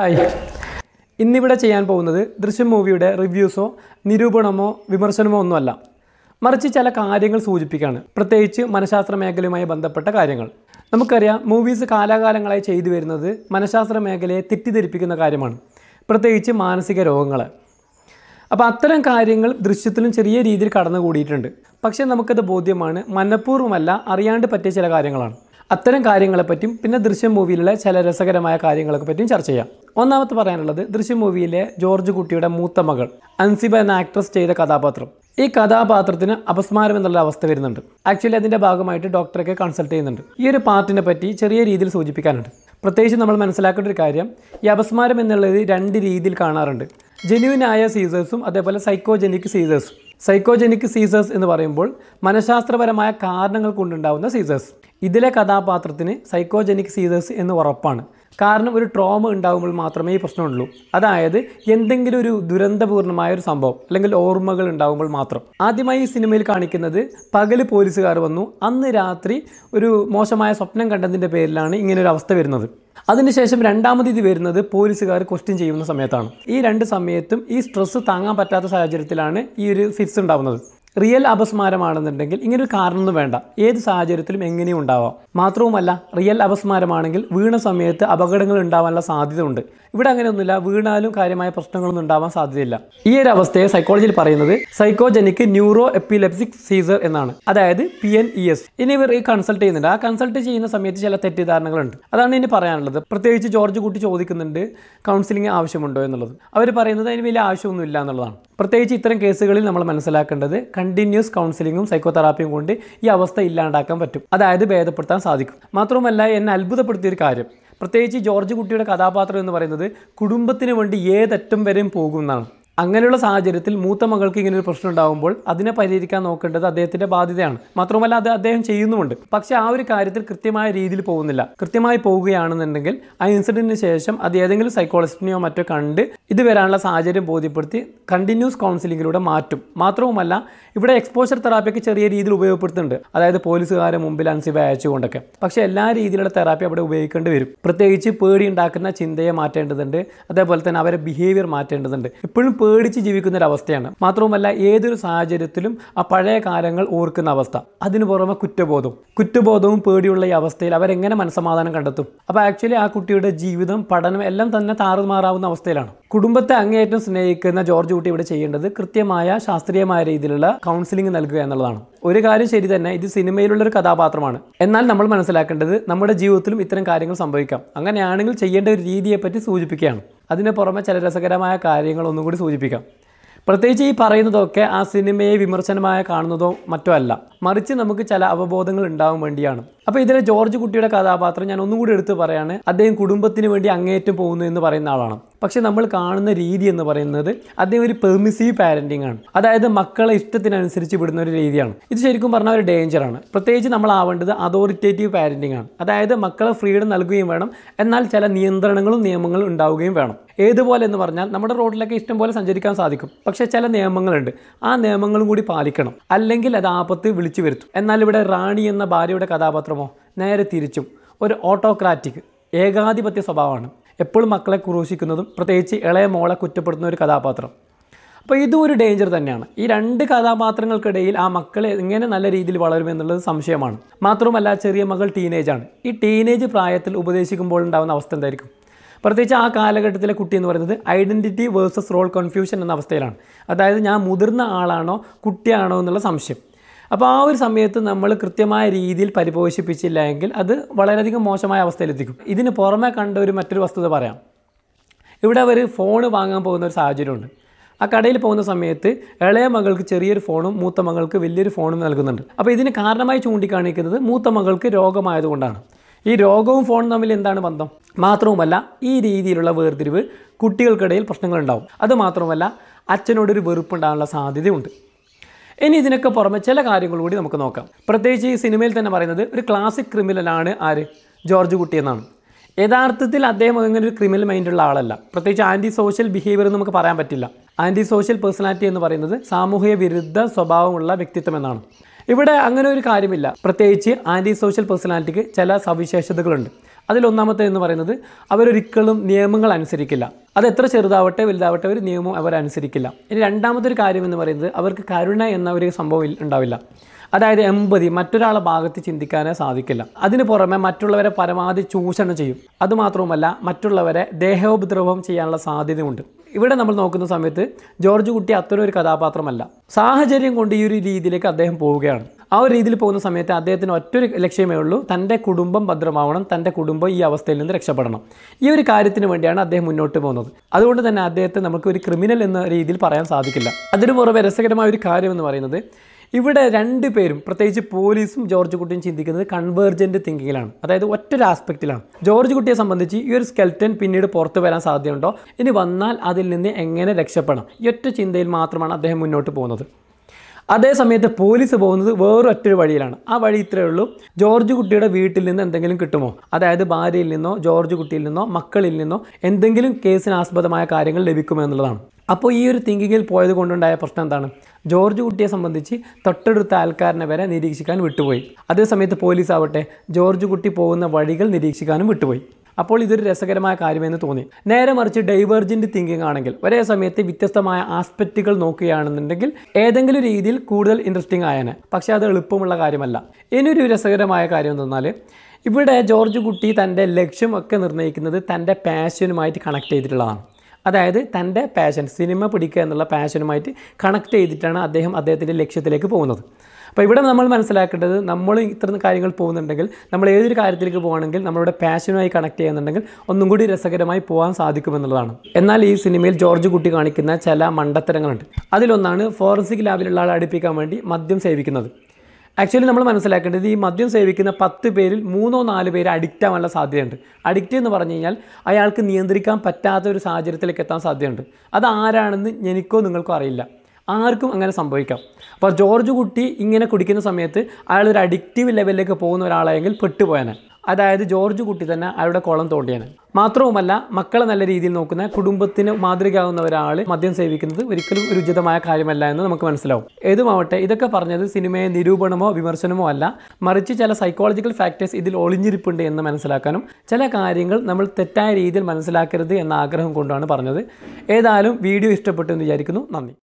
hi ഇന്നിവിടെ ചെയ്യാൻ പോകുന്നത് ദൃശ്യം മൂവിയുടെ റിവ്യൂസോ നിരൂപണമോ വിമർശനമോ ഒന്നുമല്ല മറിച്ച് ചില കാര്യങ്ങൾ സൂചിപ്പിക്കുകയാണ് പ്രത്യേകിച്ച് മനഃശാസ്ത്ര മേഖലയുമായി ബന്ധപ്പെട്ട കാര്യങ്ങൾ നമുക്കറിയാം മൂവീസ് കാലാകാലങ്ങളായി ചെയ്തു വരുന്നത് മനഃശാസ്ത്ര മേഖലയെ തെറ്റിദ്ധരിപ്പിക്കുന്ന കാര്യമാണ് പ്രത്യേകിച്ച് മാനസിക രോഗങ്ങൾ അപ്പോൾ അത്തരം കാര്യങ്ങൾ ദൃശ്യത്തിലും ചെറിയ രീതിയിൽ കടന്നുകൂടിയിട്ടുണ്ട് പക്ഷേ നമുക്കത് ബോധ്യമാണ് മനഃപൂർവ്വമല്ല അറിയാണ്ട് പറ്റിയ ചില കാര്യങ്ങളാണ് അത്തരം കാര്യങ്ങളെപ്പറ്റിയും പിന്നെ ദൃശ്യം മൂവിയിലുള്ള ചില രസകരമായ കാര്യങ്ങളൊക്കെ പറ്റിയും ചർച്ച ചെയ്യാം ഒന്നാമത്തെ പറയാനുള്ളത് ദൃശ്യം മൂവിയിലെ ജോർജ് കുട്ടിയുടെ മൂത്ത മകൾ അൻസിബ എന്ന ആക്ട്രസ് ചെയ്ത കഥാപാത്രം ഈ കഥാപാത്രത്തിന് അപസ്മാരം എന്നുള്ള അവസ്ഥ വരുന്നുണ്ട് ആക്ച്വലി അതിൻ്റെ ഭാഗമായിട്ട് ഡോക്ടറൊക്കെ കൺസൾട്ട് ചെയ്യുന്നുണ്ട് ഈ ഒരു പാർട്ടിനെ പറ്റി ചെറിയ രീതിയിൽ സൂചിപ്പിക്കാനുണ്ട് പ്രത്യേകിച്ച് നമ്മൾ മനസ്സിലാക്കേണ്ട ഒരു കാര്യം ഈ അപസ്മാരം എന്നുള്ളത് രണ്ട് രീതിയിൽ കാണാറുണ്ട് ജെന്യുവിനായ സീസേഴ്സും അതേപോലെ സൈക്കോജെനിക് സീസേഴ്സും സൈക്കോജനിക് സീസേഴ്സ് എന്ന് പറയുമ്പോൾ മനഃശാസ്ത്രപരമായ കാരണങ്ങൾ കൊണ്ടുണ്ടാവുന്ന സീസേഴ്സ് ഇതിലെ കഥാപാത്രത്തിന് സൈക്കോജനിക് സീസേഴ്സ് എന്ന് ഉറപ്പാണ് കാരണം ഒരു ട്രോമ ഉണ്ടാകുമ്പോൾ മാത്രമേ ഈ പ്രശ്നമുള്ളൂ അതായത് എന്തെങ്കിലും ഒരു ദുരന്തപൂർണ്ണമായ ഒരു സംഭവം അല്ലെങ്കിൽ ഓർമ്മകൾ ഉണ്ടാകുമ്പോൾ മാത്രം ആദ്യമായി ഈ സിനിമയിൽ കാണിക്കുന്നത് പകല് പോലീസുകാർ വന്നു അന്ന് രാത്രി ഒരു മോശമായ സ്വപ്നം കണ്ടതിൻ്റെ പേരിലാണ് ഇങ്ങനൊരു അവസ്ഥ വരുന്നത് അതിനുശേഷം രണ്ടാമത് ഇത് വരുന്നത് പോലീസുകാർ ക്വസ്റ്റ്യൻ ചെയ്യുന്ന സമയത്താണ് ഈ രണ്ട് സമയത്തും ഈ സ്ട്രെസ് താങ്ങാൻ പറ്റാത്ത സാഹചര്യത്തിലാണ് ഈ ഒരു ഫിറ്റ്സ് ഉണ്ടാവുന്നത് റിയൽ അപസ്മാരമാണെന്നുണ്ടെങ്കിൽ ഇങ്ങനൊരു കാരണമൊന്നും വേണ്ട ഏത് സാഹചര്യത്തിലും എങ്ങനെയും ഉണ്ടാവാം മാത്രവുമല്ല റിയൽ അപസ്മാരമാണെങ്കിൽ വീണ സമയത്ത് അപകടങ്ങൾ ഉണ്ടാവാനുള്ള സാധ്യത ഉണ്ട് ഇവിടെ അങ്ങനെയൊന്നുമില്ല വീണാലും കാര്യമായ പ്രശ്നങ്ങളൊന്നും ഉണ്ടാവാൻ സാധ്യതയില്ല ഈ ഒരു അവസ്ഥയെ സൈക്കോളജിയിൽ പറയുന്നത് സൈക്കോജനിക് ന്യൂറോ എപ്പിലെപ്സിക് സീസർ എന്നാണ് അതായത് പി എൻ ഇ എസ് ഇനി ഇവർ ഈ കൺസൾട്ട് ചെയ്യുന്നുണ്ട് ആ കൺസൾട്ട് ചെയ്യുന്ന സമയത്ത് ചില തെറ്റിദ്ധാരണകളുണ്ട് അതാണ് ഇനി പറയാനുള്ളത് പ്രത്യേകിച്ച് ജോർജ് കുട്ടി ചോദിക്കുന്നുണ്ട് കൗൺസിലിംഗ് ആവശ്യമുണ്ടോ എന്നുള്ളത് അവർ പറയുന്നത് അതിന് വലിയ ഇല്ല എന്നുള്ളതാണ് പ്രത്യേകിച്ച് ഇത്തരം കേസുകളിൽ നമ്മൾ മനസ്സിലാക്കേണ്ടത് കണ്ടിന്യൂസ് കൗൺസിലിങ്ങും സൈക്കോതെറാപ്പിയും കൊണ്ട് ഈ അവസ്ഥ ഇല്ലാണ്ടാക്കാൻ പറ്റും അതായത് ഭേദപ്പെടുത്താൻ സാധിക്കും മാത്രവുമല്ല എന്നെ അത്ഭുതപ്പെടുത്തിയൊരു കാര്യം പ്രത്യേകിച്ച് ജോർജ് കുട്ടിയുടെ കഥാപാത്രം എന്ന് പറയുന്നത് കുടുംബത്തിന് വേണ്ടി ഏതറ്റം വരെയും പോകുമെന്നാണ് അങ്ങനെയുള്ള സാഹചര്യത്തിൽ മൂത്ത മകൾക്ക് ഇങ്ങനെ ഒരു പ്രശ്നം ഉണ്ടാകുമ്പോൾ അതിനെ പരിഹരിക്കാൻ നോക്കേണ്ടത് അദ്ദേഹത്തിന്റെ ബാധ്യതയാണ് മാത്രമല്ല അത് അദ്ദേഹം ചെയ്യുന്നുമുണ്ട് പക്ഷേ ആ ഒരു കാര്യത്തിൽ കൃത്യമായ രീതിയിൽ പോകുന്നില്ല കൃത്യമായി പോവുകയാണെന്നുണ്ടെങ്കിൽ ആ ഇൻസിഡന്റിന് ശേഷം അത് ഏതെങ്കിലും സൈക്കോളജിസ്റ്റിനെയോ മറ്റോ കണ്ട് ഇത് വരാനുള്ള സാഹചര്യം ബോധ്യപ്പെടുത്തി കണ്ടിന്യൂസ് കൗൺസിലിങ്ങിലൂടെ മാറ്റും മാത്രവുമല്ല ഇവിടെ എക്സ്പോഷർ തെറാപ്പിയൊക്കെ ചെറിയ രീതിയിൽ ഉപയോഗപ്പെടുത്തുന്നുണ്ട് അതായത് പോലീസുകാരെ മുമ്പിൽ അൻസിബ അയച്ചുകൊണ്ടൊക്കെ പക്ഷേ എല്ലാ രീതിയിലുള്ള തെറാപ്പി അവിടെ ഉപയോഗിക്കേണ്ടി വരും പ്രത്യേകിച്ച് പേടി ഉണ്ടാക്കുന്ന ചിന്തയെ മാറ്റേണ്ടതുണ്ട് അതേപോലെ തന്നെ അവരെ ബിഹേവിയർ മാറ്റേണ്ടതുണ്ട് ഇപ്പോഴും പേടിച്ച് ജീവിക്കുന്ന ഒരു അവസ്ഥയാണ് മാത്രവുമല്ല ഏതൊരു സാഹചര്യത്തിലും ആ പഴയ കാലങ്ങൾ ഓർക്കുന്ന അവസ്ഥ അതിനു പുറമെ കുറ്റബോധവും കുറ്റബോധവും പേടിയുള്ള ഈ അവസ്ഥയിൽ അവരെങ്ങനെ മനസ്സമാധാനം കണ്ടെത്തും അപ്പോൾ ആക്ച്വലി ആ കുട്ടിയുടെ ജീവിതം പഠനം എല്ലാം തന്നെ താറുമാറാവുന്ന അവസ്ഥയിലാണ് കുടുംബത്തെ അങ്ങേയറ്റം സ്നേഹിക്കുന്ന ജോർജ് കുട്ടി ഇവിടെ ചെയ്യേണ്ടത് കൃത്യമായ ശാസ്ത്രീയമായ രീതിയിലുള്ള കൗൺസിലിംഗ് നൽകുക എന്നുള്ളതാണ് ഒരു കാര്യം ശരി തന്നെ ഇത് സിനിമയിലുള്ള ഒരു കഥാപാത്രമാണ് എന്നാൽ നമ്മൾ മനസ്സിലാക്കേണ്ടത് നമ്മുടെ ജീവിതത്തിലും ഇത്തരം കാര്യങ്ങൾ സംഭവിക്കാം അങ്ങനെയാണെങ്കിൽ ചെയ്യേണ്ട ഒരു രീതിയെപ്പറ്റി സൂചിപ്പിക്കുകയാണ് അതിന് പുറമെ ചില രസകരമായ കാര്യങ്ങൾ ഒന്നും കൂടി സൂചിപ്പിക്കാം പ്രത്യേകിച്ച് ഈ പറയുന്നതൊക്കെ ആ സിനിമയെ വിമർശനമായി കാണുന്നതോ മറ്റോ അല്ല മറിച്ച് നമുക്ക് ചില അവബോധങ്ങൾ ഉണ്ടാവാൻ വേണ്ടിയാണ് അപ്പോൾ ഇതിലെ ജോർജ് കുട്ടിയുടെ കഥാപാത്രം ഞാൻ ഒന്നും കൂടി എടുത്ത് പറയാണ് അദ്ദേഹം കുടുംബത്തിന് വേണ്ടി അങ്ങേറ്റം പോകുന്നു എന്ന് പറയുന്ന ആളാണ് പക്ഷേ നമ്മൾ കാണുന്ന രീതി എന്ന് പറയുന്നത് അദ്ദേഹം ഒരു പെർമിസീവ് പാരന്റിങ് ആണ് അതായത് മക്കളെ ഇഷ്ടത്തിനനുസരിച്ച് വിടുന്ന ഒരു രീതിയാണ് ഇത് ശരിക്കും പറഞ്ഞാൽ ഒരു ഡേഞ്ചർ ആണ് പ്രത്യേകിച്ച് നമ്മൾ ആവേണ്ടത് അതോറിറ്റേറ്റീവ് പാരന്റിങ് ആണ് അതായത് മക്കളെ ഫ്രീഡം നൽകുകയും വേണം എന്നാൽ ചില നിയന്ത്രണങ്ങളും നിയമങ്ങളും ഉണ്ടാവുകയും വേണം ഏതുപോലെ എന്ന് പറഞ്ഞാൽ നമ്മുടെ റോഡിലൊക്കെ ഇഷ്ടം പോലെ സഞ്ചരിക്കാൻ സാധിക്കും പക്ഷേ ചില നിയമങ്ങളുണ്ട് ആ നിയമങ്ങളും കൂടി പാലിക്കണം അല്ലെങ്കിൽ അത് ആപത്ത് വിളിച്ചു വരുത്തും എന്നാൽ ഇവിടെ റാണി എന്ന ഭാര്യയുടെ കഥാപാത്രം സ്വഭാവമാണോ നേരെ തിരിച്ചും ഒരു ഓട്ടോക്രാറ്റിക് ഏകാധിപത്യ സ്വഭാവമാണ് എപ്പോഴും മക്കളെ ക്രൂശിക്കുന്നതും പ്രത്യേകിച്ച് ഇളയ മോളെ കുറ്റപ്പെടുത്തുന്ന ഒരു കഥാപാത്രം അപ്പോൾ ഇതും ഒരു ഡേഞ്ചർ തന്നെയാണ് ഈ രണ്ട് കഥാപാത്രങ്ങൾക്കിടയിൽ ആ മക്കൾ എങ്ങനെ നല്ല രീതിയിൽ വളരുമെന്നുള്ളത് സംശയമാണ് മാത്രമല്ല ചെറിയ മകൾ ടീനേജാണ് ഈ ടീനേജ് പ്രായത്തിൽ ഉപദേശിക്കുമ്പോൾ ഉണ്ടാകുന്ന അവസ്ഥ എന്തായിരിക്കും പ്രത്യേകിച്ച് ആ കാലഘട്ടത്തിലെ കുട്ടി എന്ന് പറയുന്നത് ഐഡൻറ്റിറ്റി വേഴ്സസ് റോൾ കൺഫ്യൂഷൻ എന്ന അവസ്ഥയിലാണ് അതായത് ഞാൻ മുതിർന്ന ആളാണോ കുട്ടിയാണോ എന്നുള്ള സംശയം അപ്പോൾ ആ ഒരു സമയത്ത് നമ്മൾ കൃത്യമായ രീതിയിൽ പരിപോഷിപ്പിച്ചില്ല എങ്കിൽ അത് വളരെയധികം മോശമായ അവസ്ഥയിലെത്തിക്കും ഇതിന് പുറമെ കണ്ട ഒരു മറ്റൊരു വസ്തുത പറയാം ഇവിടെ അവർ ഫോൺ വാങ്ങാൻ പോകുന്ന ഒരു സാഹചര്യമുണ്ട് ആ കടയിൽ പോകുന്ന സമയത്ത് ഇളയ മകൾക്ക് ചെറിയൊരു ഫോണും മൂത്ത മകൾക്ക് വലിയൊരു ഫോണും നൽകുന്നുണ്ട് അപ്പോൾ ഇതിന് കാരണമായി ചൂണ്ടിക്കാണിക്കുന്നത് മൂത്ത മകൾക്ക് രോഗമായതുകൊണ്ടാണ് ഈ രോഗവും ഫോണും തമ്മിൽ എന്താണ് ബന്ധം മാത്രവുമല്ല ഈ രീതിയിലുള്ള വേർതിരിവ് കുട്ടികൾക്കിടയിൽ പ്രശ്നങ്ങളുണ്ടാവും അതുമാത്രമല്ല അച്ഛനോടൊരു വെറുപ്പുണ്ടാകാനുള്ള സാധ്യതയുണ്ട് ഇനി ഇതിനൊക്കെ പുറമെ ചില കാര്യങ്ങൾ കൂടി നമുക്ക് നോക്കാം പ്രത്യേകിച്ച് ഈ സിനിമയിൽ തന്നെ പറയുന്നത് ഒരു ക്ലാസിക് ക്രിമിനലാണ് ആര് ജോർജ് കുട്ടി എന്നാണ് യഥാർത്ഥത്തിൽ അദ്ദേഹം അങ്ങനെ ഒരു ക്രിമിനൽ മൈൻഡുള്ള ആളല്ല പ്രത്യേകിച്ച് ആൻറ്റി സോഷ്യൽ ബിഹേവിയർ എന്ന് നമുക്ക് പറയാൻ പറ്റില്ല ആൻറ്റി സോഷ്യൽ പേഴ്സണാലിറ്റി എന്ന് പറയുന്നത് സാമൂഹിക വിരുദ്ധ സ്വഭാവമുള്ള വ്യക്തിത്വം എന്നാണ് ഇവിടെ അങ്ങനെ ഒരു കാര്യമില്ല പ്രത്യേകിച്ച് ആൻറ്റി സോഷ്യൽ പേഴ്സണാലിറ്റിക്ക് ചില സവിശേഷതകളുണ്ട് അതിലൊന്നാമത്തെ എന്ന് പറയുന്നത് അവരൊരിക്കലും നിയമങ്ങൾ അനുസരിക്കില്ല അത് എത്ര ചെറുതാവട്ടെ വലുതാവട്ടെ ഒരു നിയമം അവർ അനുസരിക്കില്ല ഇനി രണ്ടാമത്തെ ഒരു കാര്യം എന്ന് പറയുന്നത് അവർക്ക് കരുണ എന്ന ഒരു സംഭവം ഉണ്ടാവില്ല അതായത് എമ്പതി മറ്റൊരാളെ ഭാഗത്ത് ചിന്തിക്കാനേ സാധിക്കില്ല അതിന് പുറമെ മറ്റുള്ളവരെ പരമാവധി ചൂഷണം ചെയ്യും അതുമാത്രവുമല്ല മറ്റുള്ളവരെ ദേഹോപദ്രവം ചെയ്യാനുള്ള സാധ്യതയുണ്ട് ഇവിടെ നമ്മൾ നോക്കുന്ന സമയത്ത് ജോർജ് കുട്ടി അത്തരം ഒരു കഥാപാത്രമല്ല സാഹചര്യം കൊണ്ട് ഈ ഒരു രീതിയിലേക്ക് അദ്ദേഹം പോവുകയാണ് ആ ഒരു രീതിയിൽ പോകുന്ന സമയത്ത് അദ്ദേഹത്തിന് ഒറ്റൊരു ലക്ഷ്യമേ ഉള്ളൂ തൻ്റെ കുടുംബം ഭദ്രമാവണം തൻ്റെ കുടുംബം ഈ അവസ്ഥയിൽ നിന്ന് രക്ഷപ്പെടണം ഈ ഒരു കാര്യത്തിന് വേണ്ടിയാണ് അദ്ദേഹം മുന്നോട്ട് പോകുന്നത് അതുകൊണ്ട് തന്നെ അദ്ദേഹത്തെ നമുക്ക് ഒരു ക്രിമിനൽ എന്ന രീതിയിൽ പറയാൻ സാധിക്കില്ല അതിനു പുറമെ രസകരമായ ഒരു കാര്യം എന്ന് പറയുന്നത് ഇവിടെ രണ്ട് പേരും പ്രത്യേകിച്ച് പോലീസും ജോർജ് കുട്ടിയും ചിന്തിക്കുന്നത് കൺവേർജൻറ്റ് തിങ്കിങ്ങിലാണ് അതായത് ഒറ്റൊരു ആസ്പെക്റ്റിലാണ് ജോർജ് കുട്ടിയെ സംബന്ധിച്ച് ഈ ഒരു സ്കെൽറ്റൻ പിന്നീട് പുറത്ത് വരാൻ സാധ്യതയുണ്ടോ ഇനി വന്നാൽ അതിൽ നിന്ന് എങ്ങനെ രക്ഷപ്പെടാം ഈ ഒറ്റ ചിന്തയിൽ മാത്രമാണ് അദ്ദേഹം മുന്നോട്ട് പോകുന്നത് അതേ സമയത്ത് പോലീസ് പോകുന്നത് വേറൊറ്റൊരു വഴിയിലാണ് ആ വഴി ഇത്രയേ ഉള്ളൂ ജോർജ് കുട്ടിയുടെ വീട്ടിൽ നിന്ന് എന്തെങ്കിലും കിട്ടുമോ അതായത് ഭാര്യയിൽ നിന്നോ ജോർജ് കുട്ടിയിൽ നിന്നോ മക്കളിൽ നിന്നോ എന്തെങ്കിലും കേസിന് ആസ്പദമായ കാര്യങ്ങൾ ലഭിക്കുമോ എന്നുള്ളതാണ് അപ്പോൾ ഈ ഒരു തിങ്കിങ്ങിൽ പോയത് കൊണ്ടുണ്ടായ പ്രശ്നം എന്താണ് ജോർജ് കുട്ടിയെ സംബന്ധിച്ച് തൊട്ടടുത്ത ആൾക്കാരനെ വരെ നിരീക്ഷിക്കാൻ വിട്ടുപോയി അതേസമയത്ത് പോലീസ് ആവട്ടെ ജോർജ് കുട്ടി പോകുന്ന വഴികൾ നിരീക്ഷിക്കാനും വിട്ടുപോയി അപ്പോൾ ഇതൊരു രസകരമായ കാര്യമെന്ന് തോന്നി നേരെ മറിച്ച് ഡൈവേർജൻറ്റ് തിങ്കിങ് ആണെങ്കിൽ ഒരേ സമയത്ത് വ്യത്യസ്തമായ ആസ്പെക്റ്റുകൾ നോക്കുകയാണെന്നുണ്ടെങ്കിൽ ഏതെങ്കിലും രീതിയിൽ കൂടുതൽ ഇൻട്രസ്റ്റിംഗ് ആയനെ പക്ഷേ അത് എളുപ്പമുള്ള കാര്യമല്ല ഇനിയൊരു രസകരമായ കാര്യം എന്ന് പറഞ്ഞാൽ ഇവിടെ ജോർജ് കുട്ടി തൻ്റെ ലക്ഷ്യമൊക്കെ നിർണ്ണയിക്കുന്നത് തൻ്റെ പാഷനുമായിട്ട് കണക്ട് ചെയ്തിട്ടുള്ളതാണ് അതായത് തൻ്റെ പാഷൻ സിനിമ പിടിക്കുക എന്നുള്ള പാഷനുമായിട്ട് കണക്ട് ചെയ്തിട്ടാണ് അദ്ദേഹം അദ്ദേഹത്തിൻ്റെ ലക്ഷ്യത്തിലേക്ക് പോകുന്നത് അപ്പോൾ ഇവിടെ നമ്മൾ മനസ്സിലാക്കേണ്ടത് നമ്മൾ ഇത്തരം കാര്യങ്ങൾ പോകുന്നുണ്ടെങ്കിൽ നമ്മൾ ഏതൊരു കാര്യത്തിലേക്ക് പോകണമെങ്കിൽ നമ്മളുടെ പാഷനുമായി കണക്ട് ചെയ്യുന്നുണ്ടെങ്കിൽ ഒന്നും കൂടി രസകരമായി പോകാൻ സാധിക്കുമെന്നുള്ളതാണ് എന്നാൽ ഈ സിനിമയിൽ ജോർജ് കുട്ടി കാണിക്കുന്ന ചില മണ്ടത്തരങ്ങളുണ്ട് അതിലൊന്നാണ് ഫോറൻസിക് ലാബിലുള്ള ആളെ അടുപ്പിക്കാൻ വേണ്ടി മദ്യം സേവിക്കുന്നത് ആക്ച്വലി നമ്മൾ മനസ്സിലാക്കേണ്ടത് ഈ മദ്യം സേവിക്കുന്ന പത്ത് പേരിൽ മൂന്നോ നാല് പേര് അഡിക്റ്റ് ആവാനുള്ള സാധ്യതയുണ്ട് അഡിക്റ്റ് എന്ന് പറഞ്ഞു കഴിഞ്ഞാൽ അയാൾക്ക് നിയന്ത്രിക്കാൻ പറ്റാത്ത ഒരു സാഹചര്യത്തിലേക്ക് എത്താൻ സാധ്യതയുണ്ട് അത് ആരാണെന്ന് എനിക്കോ നിങ്ങൾക്കോ അറിയില്ല ആർക്കും അങ്ങനെ സംഭവിക്കാം അപ്പോൾ ജോർജ് കുട്ടി ഇങ്ങനെ കുടിക്കുന്ന സമയത്ത് അയാൾ ഒരു അഡിക്റ്റീവ് ലെവലിലേക്ക് പോകുന്ന ഒരാളായെങ്കിൽ പെട്ടുപോയാണ് അതായത് ജോർജ് കുട്ടി തന്നെ അയാളുടെ കുളം തോണ്ടിയാണ് മാത്രവുമല്ല മക്കളെ നല്ല രീതിയിൽ നോക്കുന്ന കുടുംബത്തിന് മാതൃകയാകുന്ന ഒരാൾ മദ്യം സേവിക്കുന്നത് ഒരിക്കലും ഒരു ഉചിതമായ കാര്യമല്ല എന്ന് നമുക്ക് മനസ്സിലാവും ഏതുമാവട്ടെ ഇതൊക്കെ പറഞ്ഞത് സിനിമയെ നിരൂപണമോ വിമർശനമോ അല്ല മറിച്ച് ചില സൈക്കോളജിക്കൽ ഫാക്ടേഴ്സ് ഇതിൽ ഒളിഞ്ഞിരിപ്പുണ്ട് എന്ന് മനസ്സിലാക്കാനും ചില കാര്യങ്ങൾ നമ്മൾ തെറ്റായ രീതിയിൽ മനസ്സിലാക്കരുത് എന്ന ആഗ്രഹം കൊണ്ടാണ് പറഞ്ഞത് ഏതായാലും വീഡിയോ ഇഷ്ടപ്പെട്ടു എന്ന് വിചാരിക്കുന്നു നന്ദി